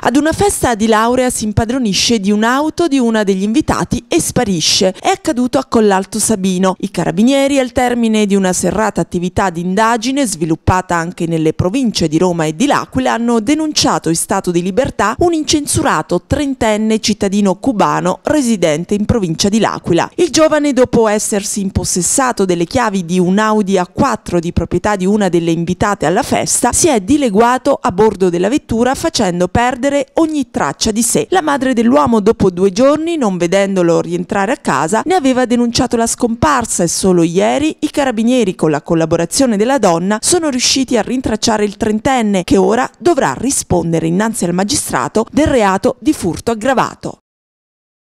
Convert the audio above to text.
Ad una festa di laurea si impadronisce di un'auto di una degli invitati e sparisce. È accaduto a Collalto Sabino. I carabinieri, al termine di una serrata attività di indagine sviluppata anche nelle province di Roma e di L'Aquila, hanno denunciato in stato di libertà un incensurato trentenne cittadino cubano residente in provincia di L'Aquila. Il giovane, dopo essersi impossessato delle chiavi di un Audi A4 di proprietà di una delle invitate alla festa, si è dileguato a bordo della vettura facendo perdere perdere ogni traccia di sé. La madre dell'uomo dopo due giorni, non vedendolo rientrare a casa, ne aveva denunciato la scomparsa e solo ieri i carabinieri con la collaborazione della donna sono riusciti a rintracciare il trentenne che ora dovrà rispondere innanzi al magistrato del reato di furto aggravato.